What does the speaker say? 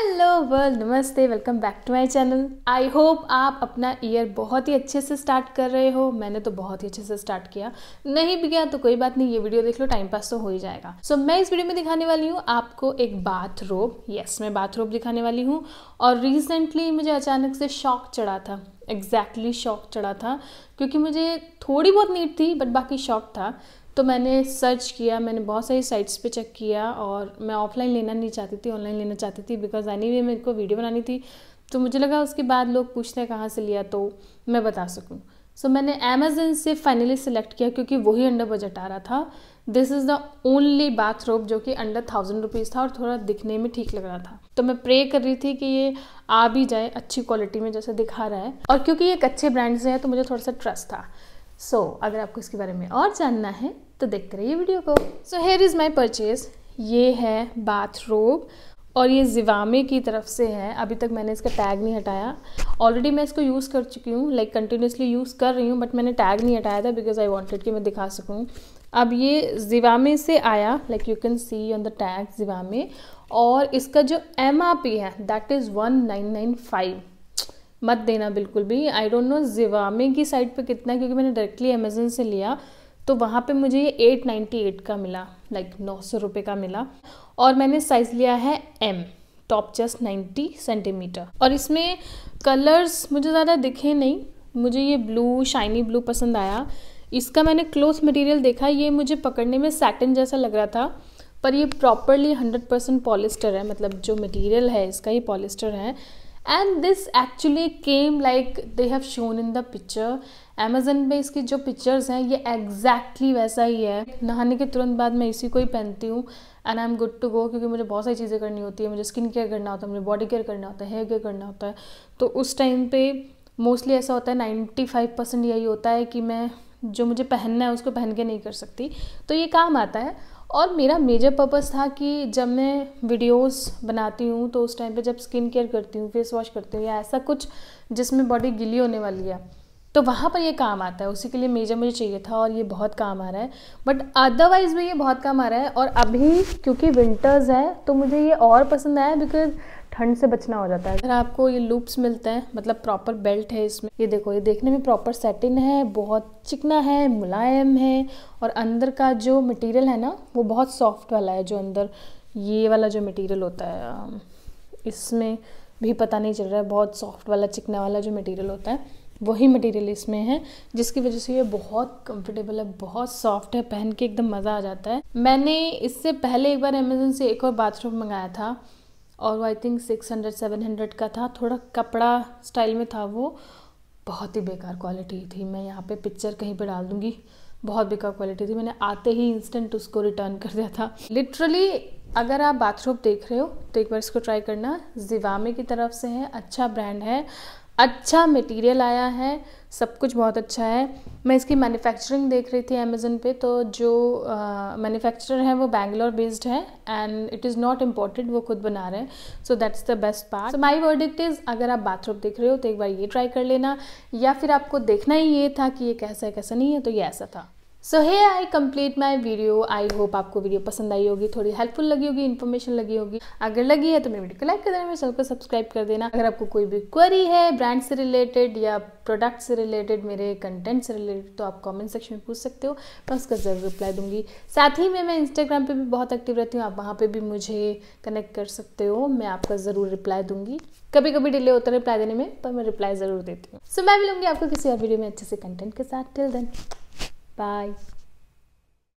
Hello world नमस्ते welcome back to my channel I hope आप अपना ईयर बहुत ही अच्छे से स्टार्ट कर रहे हो मैंने तो बहुत ही अच्छे से स्टार्ट किया नहीं भी किया तो कोई बात नहीं ये वीडियो देख लो टाइम पास तो हो ही जाएगा सो so, मैं इस वीडियो में दिखाने वाली हूँ आपको एक रोब यस yes, मैं रोब दिखाने वाली हूँ और रिसेंटली मुझे अचानक से शौक चढ़ा था एग्जैक्टली exactly शौक चढ़ा था क्योंकि मुझे थोड़ी बहुत नीड थी बट बाकी शौक था तो मैंने सर्च किया मैंने बहुत सारी साइट्स पे चेक किया और मैं ऑफलाइन लेना नहीं चाहती थी ऑनलाइन लेना चाहती थी बिकॉज एनी वे मेरे को वीडियो बनानी थी तो मुझे लगा उसके बाद लोग पूछते हैं कहाँ से लिया तो मैं बता सकूँ सो so, मैंने अमेजन से फाइनली सिलेक्ट किया क्योंकि वही अंडर बजट आ रहा था this is the only bathrobe जो कि अंडर थाउजेंड रुपीज़ था और थोड़ा दिखने में ठीक लग रहा था तो मैं प्रे कर रही थी कि ये आ भी जाए अच्छी क्वालिटी में जैसे दिखा रहा है और क्योंकि ये एक अच्छे ब्रांड से है तो मुझे थोड़ा सा ट्रस्ट था सो so, अगर आपको इसके बारे में और जानना है तो देखते रहिए वीडियो को so here is my purchase ये है बाथरोब और ये जिवामे की तरफ से है अभी तक मैंने इसका टैग नहीं हटाया ऑलरेडी मैं इसको यूज़ कर चुकी हूँ लाइक कंटिन्यूसली यूज़ कर रही हूँ बट मैंने टैग नहीं हटाया था बिकॉज आई वॉन्टेड कि मैं दिखा सकूँ अब ये जिवामे से आया like you can see on the tag Zivame और इसका जो एम आर पी है that is one nine nine five मत देना बिल्कुल भी आई डोंट नो जिवामे की साइट पे कितना है क्योंकि मैंने डायरेक्टली अमेजोन से लिया तो वहाँ पे मुझे ये एट नाइन्टी एट का मिला लाइक नौ सौ रुपये का मिला और मैंने साइज़ लिया है M top just ninety centimetre और इसमें कलर्स मुझे ज़्यादा दिखे नहीं मुझे ये ब्लू शाइनी ब्लू पसंद आया इसका मैंने क्लोथ मटेरियल देखा ये मुझे पकड़ने में सैटन जैसा लग रहा था पर ये प्रॉपरली हंड्रेड परसेंट पॉलिस्टर है मतलब जो मटेरियल है इसका ये पॉलिस्टर है and this actually came like they have shown in the picture Amazon पे इसकी जो पिक्चर्स हैं ये एग्जैक्टली exactly वैसा ही है नहाने के तुरंत बाद मैं इसी को ही पहनती हूँ and I am good to go क्योंकि मुझे बहुत सारी चीज़ें करनी होती है मुझे स्किन केयर करना होता है मुझे बॉडी केयर करना होता है हेयर केयर करना होता है तो उस टाइम पे मोस्टली ऐसा होता है नाइन्टी फाइव परसेंट यही होता है कि मैं जो मुझे पहनना है उसको पहन के नहीं कर सकती तो ये काम आता है और मेरा मेजर पर्पस था कि जब मैं वीडियोस बनाती हूँ तो उस टाइम पे जब स्किन केयर करती हूँ फेस वॉश करती हूँ या ऐसा कुछ जिसमें बॉडी गिली होने वाली है तो वहाँ पर ये काम आता है उसी के लिए मेजर मुझे चाहिए था और ये बहुत काम आ रहा है बट अदरवाइज़ भी ये बहुत काम आ रहा है और अभी क्योंकि विंटर्स है तो मुझे ये और पसंद आया बिकॉज ठंड से बचना हो जाता है फिर आपको ये लूप्स मिलते हैं मतलब प्रॉपर बेल्ट है इसमें ये देखो ये देखने में प्रॉपर सेटिन है बहुत चिकना है मुलायम है और अंदर का जो मटेरियल है ना वो बहुत सॉफ्ट वाला है जो अंदर ये वाला जो मटेरियल होता है इसमें भी पता नहीं चल रहा है बहुत सॉफ्ट वाला चिकना वाला जो मटेरियल होता है वही मटेरियल इसमें है जिसकी वजह से ये बहुत कंफर्टेबल है बहुत सॉफ्ट है पहन के एकदम मज़ा आ जाता है मैंने इससे पहले एक बार अमेजोन से एक और बाथरूम मंगाया था और वो I think six hundred seven hundred का था थोड़ा कपड़ा स्टाइल में था वो बहुत ही बेकार क्वालिटी थी मैं यहाँ पे पिक्चर कहीं पे डाल दूँगी बहुत बेकार क्वालिटी थी मैंने आते ही इंस्टेंट उसको रिटर्न कर दिया था लिटरली अगर आप बाथरूम देख रहे हो तो एक बार इसको ट्राई करना जिवामे की तरफ से है अच्छा ब्रांड है अच्छा मटेरियल आया है सब कुछ बहुत अच्छा है मैं इसकी मैन्युफैक्चरिंग देख रही थी अमेज़न पे तो जो मैन्युफैक्चरर है वो बैंगलोर बेस्ड है and it is not imported वो खुद बना रहे हैं so that's the best part my verdict is अगर आप बाथरूम देख रहे हो तो एक बार ये ट्राई कर लेना या फिर आपको देखना ही ये था कि ये कैसा है कैसा नहीं है तो ये ऐसा था so hey I complete my video I hope आपको वीडियो पसंद आई होगी थोड़ी हेल्पफुल लगी होगी इन्फॉर्मेशन लगी होगी अगर लगी है तो मेरे वीडियो को लाइक कर देना मेरे चैनल को सब्सक्राइब कर देना अगर आपको कोई भी क्वेरी है ब्रांड से रिलेटेड या प्रोडक्ट से रिलेटेड मेरे कंटेंट से रिलेटेड तो आप कमेंट सेक्शन में पूछ सकते हो मैं उसका ज़रूर रिप्लाई दूंगी साथ ही में मैं इंस्टाग्राम पर भी बहुत एक्टिव रहती हूँ आप वहाँ पर भी मुझे कनेक्ट कर सकते हो मैं आपका ज़रूर रिप्लाई दूंगी कभी कभी डिले होता है रिप्लाई देने में पर मैं रिप्लाई ज़रूर देती हूँ सो मैं भी लूँगी आपको किसी और वीडियो में अच्छे से कंटेंट के साथ टिल देन Bye.